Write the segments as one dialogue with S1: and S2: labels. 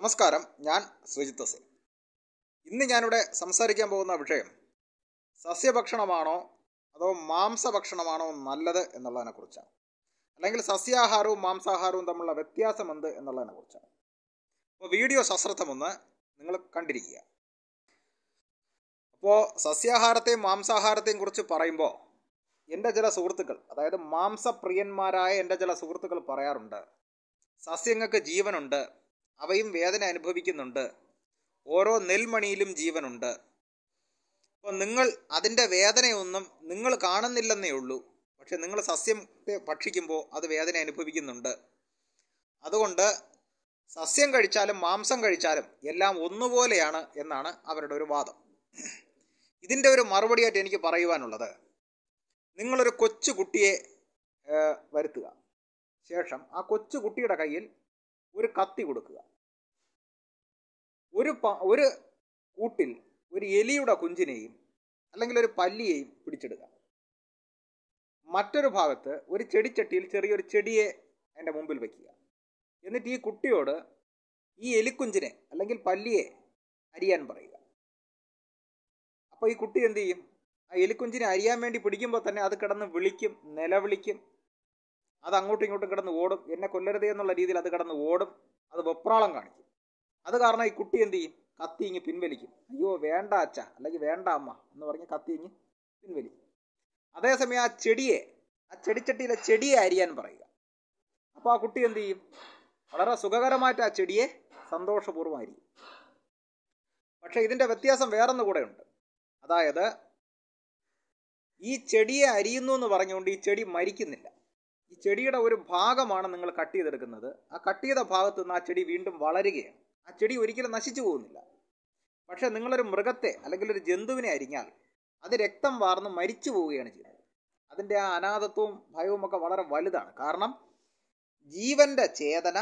S1: നമസ്കാരം ഞാൻ സുജിത്ത് സെ ഇന്ന് ഞാനിവിടെ സംസാരിക്കാൻ പോകുന്ന വിഷയം സസ്യഭക്ഷണമാണോ അതോ മാംസഭക്ഷണമാണോ നല്ലത് എന്നുള്ളതിനെ കുറിച്ചാണ് അല്ലെങ്കിൽ സസ്യാഹാരവും മാംസാഹാരവും തമ്മിലുള്ള വ്യത്യാസം എന്ത് എന്നുള്ളതിനെ കുറിച്ചാണ് അപ്പോൾ വീഡിയോ സശ്രദ്ധമൊന്ന് നിങ്ങൾ കണ്ടിരിക്കുക അപ്പോൾ സസ്യാഹാരത്തെയും മാംസാഹാരത്തെയും കുറിച്ച് പറയുമ്പോൾ എൻ്റെ ചില സുഹൃത്തുക്കൾ അതായത് മാംസപ്രിയന്മാരായ എൻ്റെ ചില സുഹൃത്തുക്കൾ പറയാറുണ്ട് സസ്യങ്ങൾക്ക് ജീവനുണ്ട് അവയും വേദന അനുഭവിക്കുന്നുണ്ട് ഓരോ നെൽമണിയിലും ജീവനുണ്ട് അപ്പോൾ നിങ്ങൾ അതിൻ്റെ വേദനയൊന്നും നിങ്ങൾ കാണുന്നില്ലെന്നേ ഉള്ളൂ പക്ഷെ നിങ്ങൾ സസ്യം ഭക്ഷിക്കുമ്പോൾ അത് വേദന അനുഭവിക്കുന്നുണ്ട് അതുകൊണ്ട് സസ്യം കഴിച്ചാലും മാംസം കഴിച്ചാലും എല്ലാം ഒന്നുപോലെയാണ് എന്നാണ് അവരുടെ ഒരു വാദം ഇതിൻ്റെ ഒരു മറുപടിയായിട്ട് എനിക്ക് പറയുവാനുള്ളത് നിങ്ങളൊരു കൊച്ചു കുട്ടിയെ വരുത്തുക ശേഷം ആ കൊച്ചു കുട്ടിയുടെ കയ്യിൽ ഒരു കത്തി കൊടുക്കുക ഒരു ഒരു കൂട്ടിൽ ഒരു എലിയുടെ കുഞ്ചിനെയും അല്ലെങ്കിൽ ഒരു പല്ലിയെയും പിടിച്ചെടുക്കുക മറ്റൊരു ഭാഗത്ത് ഒരു ചെടിച്ചട്ടിയിൽ ചെറിയൊരു ചെടിയെ എൻ്റെ മുമ്പിൽ വയ്ക്കുക എന്നിട്ട് ഈ കുട്ടിയോട് ഈ എലിക്കുഞ്ചിനെ അല്ലെങ്കിൽ പല്ലിയെ അരിയാൻ പറയുക അപ്പോൾ ഈ കുട്ടി എന്ത് ചെയ്യും ആ എലിക്കുഞ്ചിനെ അരിയാൻ വേണ്ടി പിടിക്കുമ്പോൾ തന്നെ അത് കിടന്ന് വിളിക്കും നിലവിളിക്കും അത് അങ്ങോട്ടും ഇങ്ങോട്ടും കിടന്ന് ഓടും എന്നെ കൊല്ലരുതേ എന്നുള്ള രീതിയിൽ അത് കിടന്ന് ഓടും അത് വെപ്രാളം കാണിക്കും അത് കാരണം ഈ കുട്ടി എന്ത് ചെയ്യും കത്തി ഇങ്ങ് പിൻവലിക്കും അയ്യോ വേണ്ട അച്ഛ അല്ലെങ്കിൽ വേണ്ട അമ്മ എന്ന് പറഞ്ഞ് കത്തി ഇങ്ങ് പിൻവലിക്കും അതേസമയം ആ ചെടിയെ ആ ചെടിച്ചട്ടിയിലെ ചെടിയെ അരിയാൻ പറയുക അപ്പോൾ ആ കുട്ടി എന്ത് ചെയ്യും വളരെ സുഖകരമായിട്ട് ആ ചെടിയെ സന്തോഷപൂർവ്വമായിരിക്കും പക്ഷേ ഇതിൻ്റെ വ്യത്യാസം വേറൊന്ന് കൂടെ ഉണ്ട് അതായത് ഈ ചെടിയെ അരിയുന്നു എന്ന് പറഞ്ഞുകൊണ്ട് ഈ ചെടി മരിക്കുന്നില്ല ഈ ചെടിയുടെ ഒരു ഭാഗമാണ് നിങ്ങൾ കട്ട് ചെയ്തെടുക്കുന്നത് ആ കട്ട് ചെയ്ത ഭാഗത്തു നിന്ന് ആ ചെടി വീണ്ടും വളരുകയാണ് ആ ചെടി ഒരിക്കലും നശിച്ചു പോകുന്നില്ല പക്ഷേ നിങ്ങളൊരു മൃഗത്തെ അല്ലെങ്കിൽ ഒരു ജന്തുവിനെ അരിഞ്ഞാൽ അത് രക്തം വാർന്ന് മരിച്ചു പോവുകയാണ് ചെയ്യുന്നത് അതിൻ്റെ ആ അനാഥത്വവും ഭയവും ഒക്കെ വളരെ വലുതാണ് കാരണം ജീവന്റെ ചേതന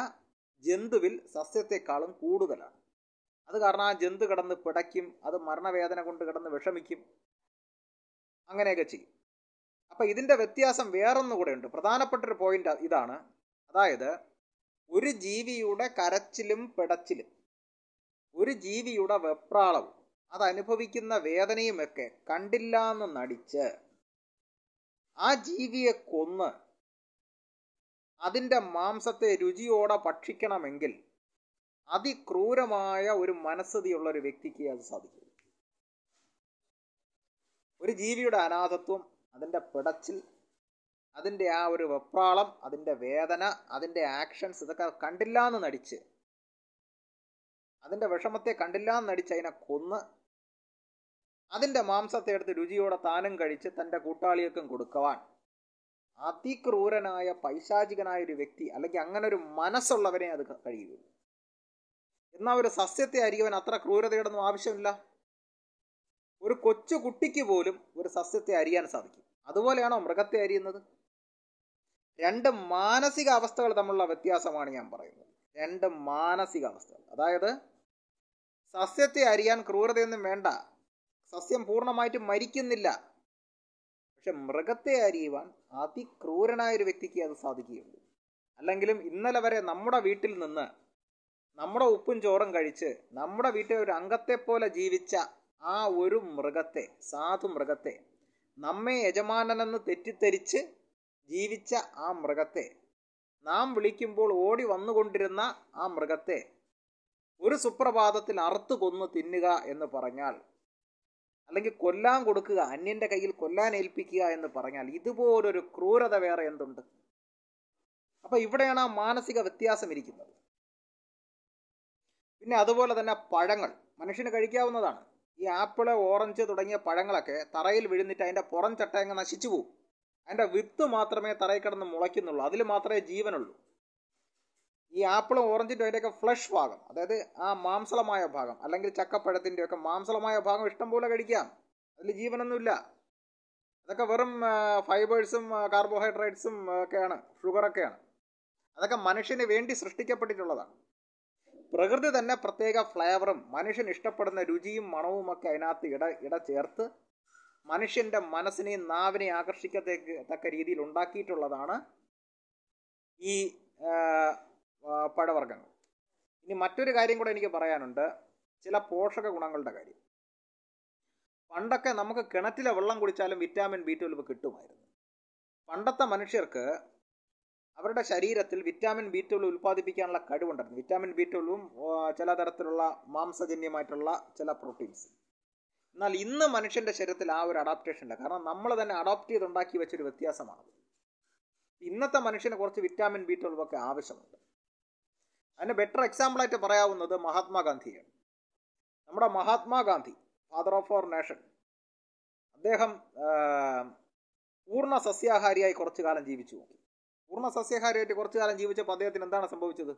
S1: ജന്തുവിൽ സസ്യത്തെക്കാളും കൂടുതലാണ് അത് കാരണം ആ ജന്തു കിടന്ന് പിടയ്ക്കും അത് മരണവേദന കൊണ്ട് കിടന്ന് വിഷമിക്കും അങ്ങനെയൊക്കെ ചെയ്യും അപ്പൊ ഇതിന്റെ വ്യത്യാസം വേറൊന്നുകൂടെ ഉണ്ട് ഒരു പോയിന്റ് ഇതാണ് അതായത് ഒരു ജീവിയുടെ കരച്ചിലും പിടച്ചിലും ഒരു ജീവിയുടെ വെപ്രാളവും അതനുഭവിക്കുന്ന വേദനയുമൊക്കെ എന്ന് നടിച്ച് ആ ജീവിയെ കൊന്ന് അതിൻ്റെ മാംസത്തെ രുചിയോടെ ഭക്ഷിക്കണമെങ്കിൽ അതിക്രൂരമായ ഒരു മനസ്സതിയുള്ള ഒരു വ്യക്തിക്ക് അത് സാധിക്കും ഒരു ജീവിയുടെ അനാഥത്വം അതിൻ്റെ പിടച്ചിൽ അതിൻ്റെ ആ ഒരു വെപ്രാളം അതിൻ്റെ വേദന അതിൻ്റെ ആക്ഷൻസ് ഇതൊക്കെ കണ്ടില്ല എന്ന് നടിച്ച് അതിൻ്റെ വിഷമത്തെ കണ്ടില്ല എന്ന് നടിച്ച് അതിനെ കൊന്ന് അതിൻ്റെ മാംസത്തെ എടുത്ത് രുചിയോടെ താനും കഴിച്ച് തൻ്റെ കൂട്ടാളികൾക്കും കൊടുക്കുവാൻ അതിക്രൂരനായ പൈശാചികനായ ഒരു വ്യക്തി അല്ലെങ്കിൽ അങ്ങനെ ഒരു മനസ്സുള്ളവനെ അത് കഴിയുള്ളൂ എന്നാൽ ഒരു സസ്യത്തെ അരിയവൻ അത്ര ക്രൂരതയോടൊന്നും ആവശ്യമില്ല ഒരു കൊച്ചു കുട്ടിക്ക് പോലും ഒരു സസ്യത്തെ അരിയാൻ സാധിക്കും അതുപോലെയാണോ മൃഗത്തെ അരിയുന്നത് രണ്ട് മാനസിക അവസ്ഥകൾ തമ്മിലുള്ള വ്യത്യാസമാണ് ഞാൻ പറയുന്നത് രണ്ട് മാനസിക അവസ്ഥകൾ അതായത് സസ്യത്തെ അരിയാൻ ക്രൂരതയൊന്നും വേണ്ട സസ്യം പൂർണ്ണമായിട്ട് മരിക്കുന്നില്ല പക്ഷെ മൃഗത്തെ അരിയുവാൻ അതിക്രൂരനായ ഒരു വ്യക്തിക്ക് അത് സാധിക്കുകയുള്ളൂ അല്ലെങ്കിലും ഇന്നലെ വരെ നമ്മുടെ വീട്ടിൽ നിന്ന് നമ്മുടെ ഉപ്പും ചോറും കഴിച്ച് നമ്മുടെ വീട്ടിലെ ഒരു അംഗത്തെ പോലെ ജീവിച്ച ആ ഒരു മൃഗത്തെ സാധു മൃഗത്തെ നമ്മെ യജമാനനെന്ന് തെറ്റിദ്ധരിച്ച് ജീവിച്ച ആ മൃഗത്തെ നാം വിളിക്കുമ്പോൾ ഓടി വന്നുകൊണ്ടിരുന്ന ആ മൃഗത്തെ ഒരു സുപ്രഭാതത്തിൽ അറുത്തു കൊന്നു തിന്നുക എന്ന് പറഞ്ഞാൽ അല്ലെങ്കിൽ കൊല്ലാൻ കൊടുക്കുക അന്യൻ്റെ കയ്യിൽ കൊല്ലാൻ ഏൽപ്പിക്കുക എന്ന് പറഞ്ഞാൽ ഇതുപോലൊരു ക്രൂരത വേറെ എന്തുണ്ട് അപ്പം ഇവിടെയാണ് ആ മാനസിക വ്യത്യാസം ഇരിക്കുന്നത് പിന്നെ അതുപോലെ തന്നെ പഴങ്ങൾ മനുഷ്യന് കഴിക്കാവുന്നതാണ് ഈ ആപ്പിള് ഓറഞ്ച് തുടങ്ങിയ പഴങ്ങളൊക്കെ തറയിൽ വിഴുന്നിട്ട് അതിൻ്റെ പുറം ചട്ടയങ്ങ് നശിച്ചു പോകും അതിൻ്റെ വിത്ത് മാത്രമേ തറയിൽ കിടന്ന് മുളയ്ക്കുന്നുള്ളൂ അതിൽ മാത്രമേ ജീവനുള്ളൂ ഈ ആപ്പിളും ഓറഞ്ചിൻ്റെ അതിൻ്റെയൊക്കെ ഫ്ലഷ് ഭാഗം അതായത് ആ മാംസളമായ ഭാഗം അല്ലെങ്കിൽ ചക്കപ്പഴത്തിൻ്റെയൊക്കെ മാംസളമായ ഭാഗം ഇഷ്ടം പോലെ കഴിക്കാം അതിൽ ജീവനൊന്നുമില്ല അതൊക്കെ വെറും ഫൈബേഴ്സും കാർബോഹൈഡ്രേറ്റ്സും ഒക്കെയാണ് ഷുഗറൊക്കെയാണ് അതൊക്കെ മനുഷ്യന് വേണ്ടി സൃഷ്ടിക്കപ്പെട്ടിട്ടുള്ളതാണ് പ്രകൃതി തന്നെ പ്രത്യേക ഫ്ലേവറും മനുഷ്യൻ ഇഷ്ടപ്പെടുന്ന രുചിയും മണവും ഒക്കെ അതിനകത്ത് ഇട ഇട ചേർത്ത് മനുഷ്യൻ്റെ മനസ്സിനെയും നാവിനെയും ആകർഷിക്കത്തേക്ക് തക്ക രീതിയിൽ ഉണ്ടാക്കിയിട്ടുള്ളതാണ് ഈ പഴവർഗ്ഗങ്ങൾ ഇനി മറ്റൊരു കാര്യം കൂടെ എനിക്ക് പറയാനുണ്ട് ചില പോഷക ഗുണങ്ങളുടെ കാര്യം പണ്ടൊക്കെ നമുക്ക് കിണറ്റിലെ വെള്ളം കുടിച്ചാലും വിറ്റാമിൻ ബി ട്വൽവ് കിട്ടുമായിരുന്നു പണ്ടത്തെ മനുഷ്യർക്ക് അവരുടെ ശരീരത്തിൽ വിറ്റാമിൻ ബി ട്വൽവ് ഉൽപ്പാദിപ്പിക്കാനുള്ള കഴിവുണ്ടായിരുന്നു വിറ്റാമിൻ ബി ട്വൽവും ചില തരത്തിലുള്ള മാംസജന്യമായിട്ടുള്ള ചില പ്രോട്ടീൻസ് എന്നാൽ ഇന്ന് മനുഷ്യൻ്റെ ശരീരത്തിൽ ആ ഒരു അഡാപ്റ്റേഷൻ ഇല്ല കാരണം നമ്മൾ തന്നെ അഡോപ്റ്റ് ഉണ്ടാക്കി വെച്ചൊരു വ്യത്യാസമാണ് ഇന്നത്തെ മനുഷ്യന് കുറച്ച് വിറ്റാമിൻ ബി ട്വൽവ് ഒക്കെ ആവശ്യമുണ്ട് അതിന് ബെറ്റർ എക്സാമ്പിളായിട്ട് പറയാവുന്നത് മഹാത്മാഗാന്ധിയാണ് നമ്മുടെ Mahatma Gandhi father of our nation അദ്ദേഹം പൂർണ്ണ സസ്യാഹാരിയായി കുറച്ചു കാലം ജീവിച്ചു നോക്കി പൂർണ്ണ സസ്യഹാരിയായിട്ട് കുറച്ചു കാലം ജീവിച്ചപ്പോൾ അദ്ദേഹത്തിന് എന്താണ് സംഭവിച്ചത്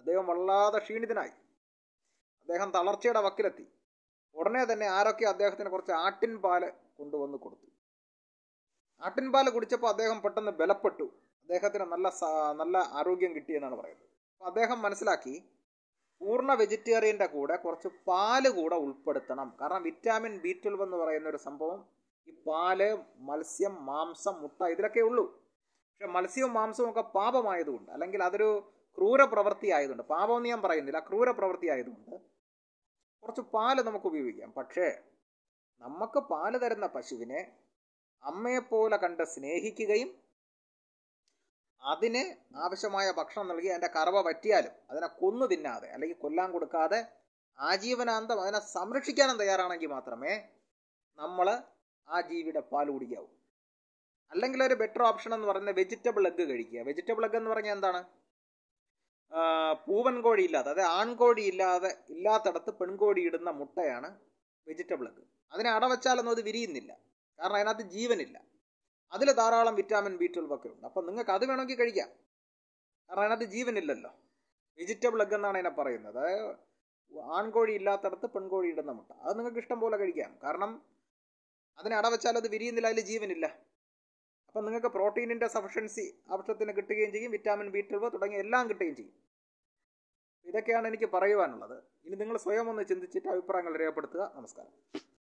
S1: അദ്ദേഹം വല്ലാതെ ക്ഷീണിതനായി അദ്ദേഹം തളർച്ചയുടെ വക്കിലെത്തി ഉടനെ തന്നെ ആരൊക്കെ അദ്ദേഹത്തിന് കുറച്ച് പാല് കൊണ്ടുവന്ന് കൊടുത്തു ആട്ടിൻപാൽ കുടിച്ചപ്പോൾ അദ്ദേഹം പെട്ടെന്ന് ബലപ്പെട്ടു അദ്ദേഹത്തിന് നല്ല നല്ല ആരോഗ്യം കിട്ടിയെന്നാണ് പറയുന്നത് അപ്പോൾ അദ്ദേഹം മനസ്സിലാക്കി പൂർണ്ണ വെജിറ്റേറിയൻ്റെ കൂടെ കുറച്ച് പാല് കൂടെ ഉൾപ്പെടുത്തണം കാരണം വിറ്റാമിൻ ബി ട്വൽവ് എന്ന് പറയുന്ന ഒരു സംഭവം ഈ പാല് മത്സ്യം മാംസം മുട്ട ഇതിലൊക്കെ ഉള്ളൂ പക്ഷെ മത്സ്യവും മാംസവും ഒക്കെ പാപമായതുകൊണ്ട് അല്ലെങ്കിൽ അതൊരു ക്രൂര പ്രവൃത്തി ആയതുകൊണ്ട് പാപമെന്ന് ഞാൻ പറയുന്നില്ല ക്രൂര പ്രവൃത്തി ആയതുകൊണ്ട് കുറച്ച് പാല് നമുക്ക് ഉപയോഗിക്കാം പക്ഷേ നമുക്ക് പാല് തരുന്ന പശുവിനെ അമ്മയെപ്പോലെ കണ്ട് സ്നേഹിക്കുകയും അതിന് ആവശ്യമായ ഭക്ഷണം നൽകി അതിൻ്റെ കറവ പറ്റിയാലും അതിനെ കൊന്നു തിന്നാതെ അല്ലെങ്കിൽ കൊല്ലാൻ കൊടുക്കാതെ ആജീവനാന്തം അതിനെ സംരക്ഷിക്കാനും തയ്യാറാണെങ്കിൽ മാത്രമേ നമ്മൾ ആ ജീവിയുടെ പാൽ കുടിക്കാവൂ അല്ലെങ്കിൽ ഒരു ബെറ്റർ ഓപ്ഷൻ എന്ന് പറയുന്നത് വെജിറ്റബിൾ എഗ്ഗ് കഴിക്കുക വെജിറ്റബിൾ എഗ്ഗ് എന്ന് പറഞ്ഞാൽ എന്താണ് പൂവൻ കോഴി ഇല്ലാതെ അതായത് ആൺകോഴി ഇല്ലാതെ ഇല്ലാത്തടത്ത് പെൺകോഴി ഇടുന്ന മുട്ടയാണ് വെജിറ്റബിൾ എഗ്ഗ് അതിനെ അടവച്ചാലൊന്നും അത് വിരിയുന്നില്ല കാരണം അതിനകത്ത് ജീവനില്ല അതിൽ ധാരാളം വിറ്റാമിൻ ബി ട്വൽവ് ഒക്കെ ഉണ്ട് അപ്പം നിങ്ങൾക്ക് അത് വേണമെങ്കിൽ കഴിക്കാം കാരണം അതിനകത്ത് ജീവനില്ലല്ലോ വെജിറ്റബിൾ എഗ്ഗ് എന്നാണ് അതിനെ പറയുന്നത് അതായത് ആൺകോഴി ഇല്ലാത്തടത്ത് പെൺകോഴി ഇടുന്ന മുട്ട അത് നിങ്ങൾക്ക് ഇഷ്ടം പോലെ കഴിക്കാം കാരണം അതിനെ അടവച്ചാൽ അത് വിരിയുന്നില്ല അതിൽ ജീവനില്ല അപ്പം നിങ്ങൾക്ക് പ്രോട്ടീനിൻ്റെ സഫിഷ്യൻസി ആവശ്യത്തിന് കിട്ടുകയും ചെയ്യും വിറ്റാമിൻ ബി ട്വൽവ് തുടങ്ങിയ എല്ലാം കിട്ടുകയും ചെയ്യും ഇതൊക്കെയാണ് എനിക്ക് പറയുവാനുള്ളത് ഇനി നിങ്ങൾ സ്വയം ഒന്ന് ചിന്തിച്ചിട്ട് അഭിപ്രായങ്ങൾ രേഖപ്പെടുത്തുക നമസ്കാരം